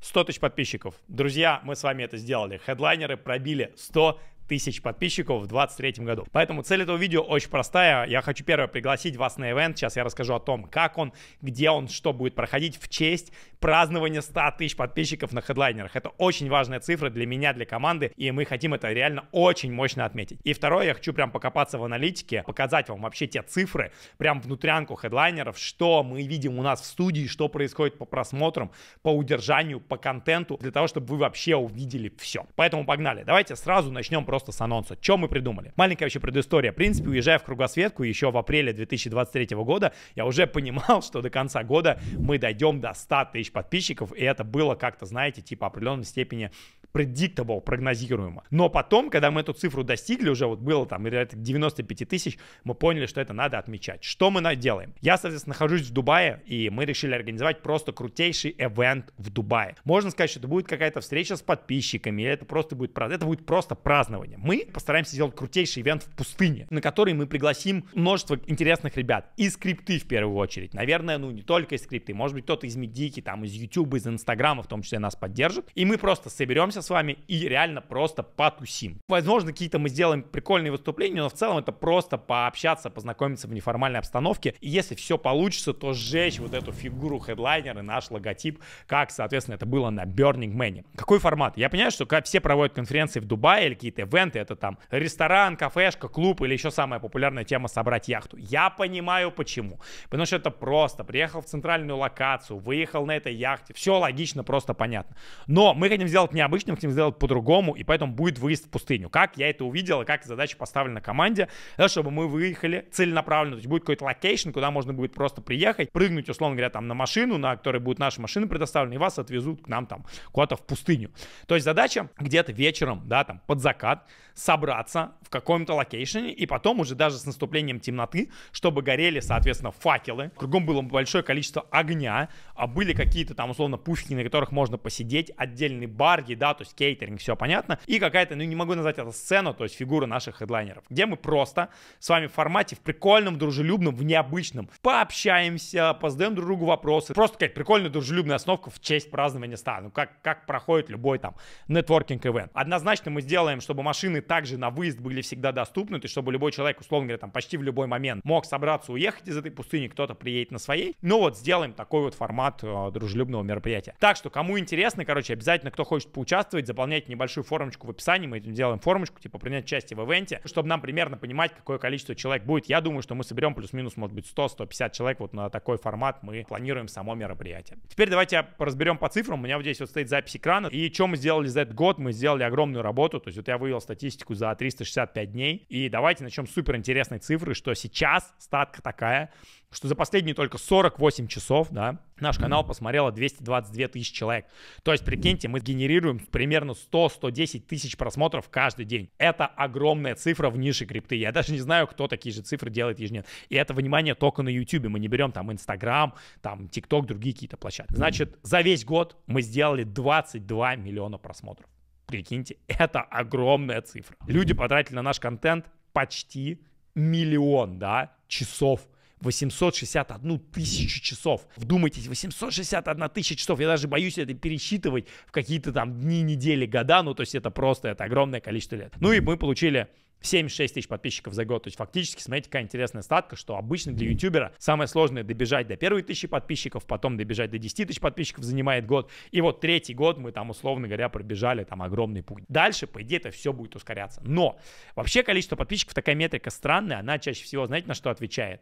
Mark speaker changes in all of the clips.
Speaker 1: 100 тысяч подписчиков. Друзья, мы с вами это сделали. Хедлайнеры пробили 100 тысяч подписчиков в 2023 году. Поэтому цель этого видео очень простая. Я хочу первое пригласить вас на ивент. Сейчас я расскажу о том, как он, где он, что будет проходить в честь празднования 100 тысяч подписчиков на хедлайнерах. Это очень важная цифра для меня, для команды, и мы хотим это реально очень мощно отметить. И второе, я хочу прям покопаться в аналитике, показать вам вообще те цифры, прям внутрянку хедлайнеров, что мы видим у нас в студии, что происходит по просмотрам, по удержанию, по контенту, для того, чтобы вы вообще увидели все. Поэтому погнали. Давайте сразу начнем просто просто с анонса. Чем мы придумали? Маленькая вообще предыстория. В принципе, уезжая в кругосветку еще в апреле 2023 года, я уже понимал, что до конца года мы дойдем до 100 тысяч подписчиков, и это было как-то, знаете, типа определенной степени predictable, прогнозируемо. Но потом, когда мы эту цифру достигли, уже вот было там 95 тысяч, мы поняли, что это надо отмечать. Что мы делаем? Я, соответственно, нахожусь в Дубае, и мы решили организовать просто крутейший эвент в Дубае. Можно сказать, что это будет какая-то встреча с подписчиками, или это просто будет, это будет просто празднование. Мы постараемся сделать крутейший ивент в пустыне, на который мы пригласим множество интересных ребят. И скрипты в первую очередь. Наверное, ну не только скрипты, может быть кто-то из медики, там из YouTube, из Инстаграма в том числе нас поддержит. И мы просто соберемся пообщаемся с вами и реально просто потусим. Возможно, какие-то мы сделаем прикольные выступления, но в целом это просто пообщаться, познакомиться в неформальной обстановке. И если все получится, то сжечь вот эту фигуру хедлайнера и наш логотип, как, соответственно, это было на Burning Man. Какой формат? Я понимаю, что все проводят конференции в Дубае или какие-то ивенты, это там ресторан, кафешка, клуб или еще самая популярная тема собрать яхту. Я понимаю почему. Потому что это просто. Приехал в центральную локацию, выехал на этой яхте. Все логично, просто понятно. Но мы хотим сделать необычный маркетинг сделал по-другому, и поэтому будет выезд в пустыню. Как я это увидел, и как задача поставлена команде, да, чтобы мы выехали целенаправленно. То есть будет какой-то локейшн, куда можно будет просто приехать, прыгнуть, условно говоря, там на машину, на которой будут наши машины предоставлены, и вас отвезут к нам там куда-то в пустыню. То есть задача где-то вечером, да, там под закат собраться в каком-то локейшне, и потом уже даже с наступлением темноты, чтобы горели, соответственно, факелы, кругом было большое количество огня, а были какие-то там, условно, пушки, на которых можно посидеть, отдельный бар, еда, то есть кейтеринг, все понятно. И какая-то, ну не могу назвать это сцену, то есть фигура наших хедлайнеров, где мы просто с вами в формате, в прикольном, дружелюбном, в необычном, пообщаемся, позадаем друг другу вопросы. Просто какая-то прикольная, дружелюбная основка в честь празднования ста. Ну как, как проходит любой там нетворкинг ивент. Однозначно мы сделаем, чтобы машины также на выезд были всегда доступны, то есть чтобы любой человек, условно говоря, там почти в любой момент мог собраться, уехать из этой пустыни, кто-то приедет на своей. Ну вот сделаем такой вот формат э, дружелюбного мероприятия. Так что, кому интересно, короче, обязательно, кто хочет поучаствовать, участвовать, заполнять небольшую формочку в описании, мы делаем формочку, типа принять участие в ивенте, чтобы нам примерно понимать, какое количество человек будет. Я думаю, что мы соберем плюс-минус, может быть, 100-150 человек вот на такой формат мы планируем само мероприятие. Теперь давайте разберем по цифрам. У меня вот здесь вот стоит запись экрана. И что мы сделали за этот год? Мы сделали огромную работу. То есть вот я вывел статистику за 365 дней. И давайте начнем с супер интересной цифры, что сейчас статка такая, что за последние только 48 часов, да, наш канал посмотрело 222 тысячи человек. То есть, прикиньте, мы генерируем примерно 100-110 тысяч просмотров каждый день. Это огромная цифра в нише крипты. Я даже не знаю, кто такие же цифры делает ежедневно. И это, внимание, только на YouTube. Мы не берем там Instagram, там TikTok, другие какие-то площадки. Значит, за весь год мы сделали 22 миллиона просмотров. Прикиньте, это огромная цифра. Люди потратили на наш контент почти миллион, да, часов. 861 тысячу часов. Вдумайтесь, 861 тысяча часов. Я даже боюсь это пересчитывать в какие-то там дни, недели, года. Ну, то есть это просто, это огромное количество лет. Ну и мы получили 76 тысяч подписчиков за год. То есть фактически, смотрите, какая интересная статка, что обычно для ютубера самое сложное добежать до первой тысячи подписчиков, потом добежать до 10 тысяч подписчиков занимает год. И вот третий год мы там, условно говоря, пробежали там огромный путь. Дальше, по идее, это все будет ускоряться. Но вообще количество подписчиков, такая метрика странная, она чаще всего, знаете, на что отвечает?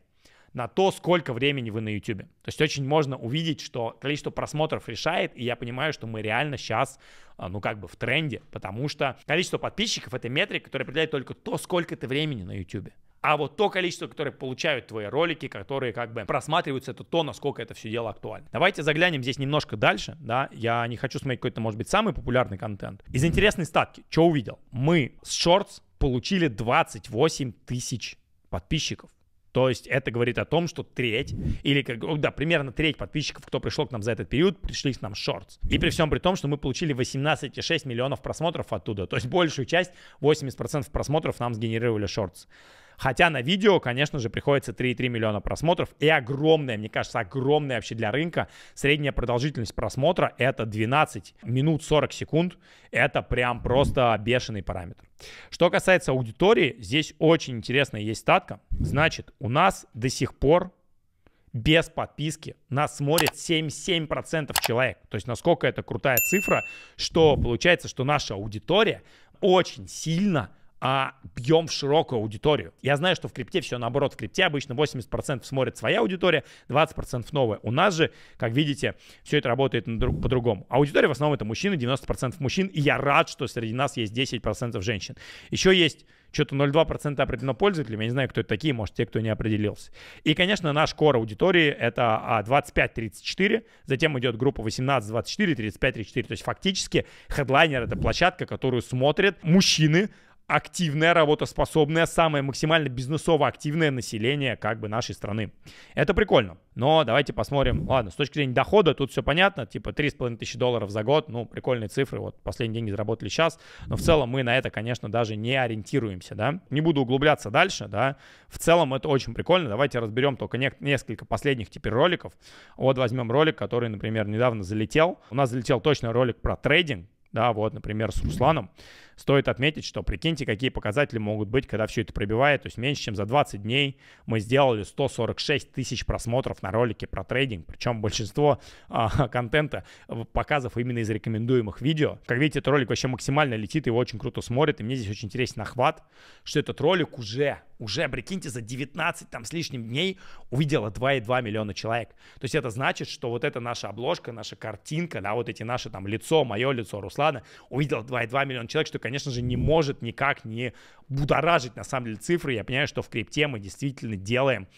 Speaker 1: на то, сколько времени вы на YouTube. То есть очень можно увидеть, что количество просмотров решает, и я понимаю, что мы реально сейчас, а, ну как бы в тренде, потому что количество подписчиков — это метрик, которая определяет только то, сколько ты времени на YouTube. А вот то количество, которое получают твои ролики, которые как бы просматриваются, это то, насколько это все дело актуально. Давайте заглянем здесь немножко дальше, да, я не хочу смотреть какой-то, может быть, самый популярный контент. Из интересной статки, что увидел? Мы с Shorts получили 28 тысяч подписчиков. То есть это говорит о том, что треть, или как, да, примерно треть подписчиков, кто пришел к нам за этот период, пришли к нам шортс. И при всем при том, что мы получили 18,6 миллионов просмотров оттуда. То есть большую часть, 80% просмотров нам сгенерировали шортс. Хотя на видео, конечно же, приходится 3,3 миллиона просмотров. И огромная, мне кажется, огромная вообще для рынка средняя продолжительность просмотра — это 12 минут 40 секунд. Это прям просто бешеный параметр. Что касается аудитории, здесь очень интересная есть статка. Значит, у нас до сих пор без подписки нас смотрит 77% человек. То есть насколько это крутая цифра, что получается, что наша аудитория очень сильно а пьем в широкую аудиторию. Я знаю, что в крипте все наоборот. В крипте обычно 80% смотрит своя аудитория, 20% новая. У нас же, как видите, все это работает по-другому. А аудитория в основном это мужчины, 90% мужчин. И я рад, что среди нас есть 10% женщин. Еще есть что-то 0,2% определено пользователям. Я не знаю, кто это такие, может, те, кто не определился. И, конечно, наш кор аудитории — это 25-34, а, затем идет группа 18-24, 35-34. То есть фактически хедлайнер — это площадка, которую смотрят мужчины, активное, работоспособное, самое максимально бизнесово активное население как бы нашей страны. Это прикольно. Но давайте посмотрим. Ладно, с точки зрения дохода тут все понятно. Типа 3,5 тысячи долларов за год. Ну, прикольные цифры. Вот последние деньги заработали сейчас. Но в целом мы на это, конечно, даже не ориентируемся, да. Не буду углубляться дальше, да. В целом это очень прикольно. Давайте разберем только не- несколько последних теперь роликов. Вот возьмем ролик, который, например, недавно залетел. У нас залетел точно ролик про трейдинг. Да, вот, например, с Русланом. Стоит отметить, что прикиньте, какие показатели могут быть, когда все это пробивает. То есть меньше, чем за 20 дней мы сделали 146 тысяч просмотров на ролике про трейдинг. Причем большинство а, контента, показов именно из рекомендуемых видео. Как видите, этот ролик вообще максимально летит, его очень круто смотрит. И мне здесь очень интересен охват, что этот ролик уже, уже, прикиньте, за 19 там с лишним дней увидело 2,2 миллиона человек. То есть это значит, что вот эта наша обложка, наша картинка, да, вот эти наши там лицо, мое лицо, Руслана, увидела 2,2 миллиона человек, что, конечно же, не может никак не будоражить на самом деле цифры. Я понимаю, что в крипте мы действительно делаем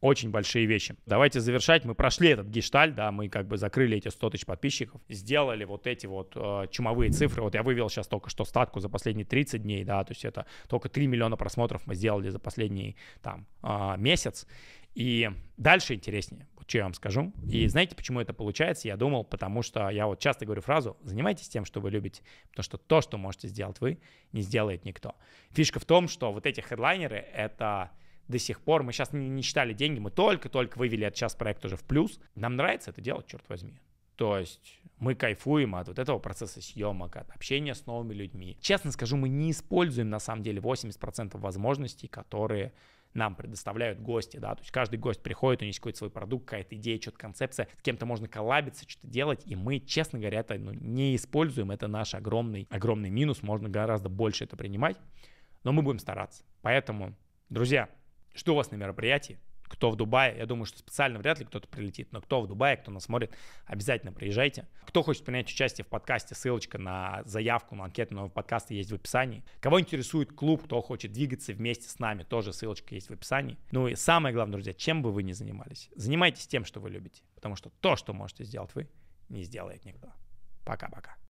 Speaker 1: очень большие вещи. Давайте завершать. Мы прошли этот гешталь, да, мы как бы закрыли эти 100 тысяч подписчиков, сделали вот эти вот э, чумовые цифры. Вот я вывел сейчас только что статку за последние 30 дней, да, то есть это только 3 миллиона просмотров мы сделали за последний там э, месяц. И дальше интереснее, вот что я вам скажу. И знаете, почему это получается? Я думал, потому что я вот часто говорю фразу «занимайтесь тем, что вы любите», потому что то, что можете сделать вы, не сделает никто. Фишка в том, что вот эти хедлайнеры — это до сих пор, мы сейчас не, считали деньги, мы только-только вывели этот сейчас проект уже в плюс. Нам нравится это делать, черт возьми. То есть мы кайфуем от вот этого процесса съемок, от общения с новыми людьми. Честно скажу, мы не используем на самом деле 80% возможностей, которые нам предоставляют гости, да, то есть каждый гость приходит, у них какой-то свой продукт, какая-то идея, что-то концепция, с кем-то можно коллабиться, что-то делать, и мы, честно говоря, это ну, не используем, это наш огромный, огромный минус, можно гораздо больше это принимать, но мы будем стараться. Поэтому, друзья, жду вас на мероприятии, кто в Дубае, я думаю, что специально вряд ли кто-то прилетит, но кто в Дубае, кто нас смотрит, обязательно приезжайте. Кто хочет принять участие в подкасте, ссылочка на заявку, на анкету нового подкаста есть в описании. Кого интересует клуб, кто хочет двигаться вместе с нами, тоже ссылочка есть в описании. Ну и самое главное, друзья, чем бы вы ни занимались, занимайтесь тем, что вы любите, потому что то, что можете сделать вы, не сделает никто. Пока-пока.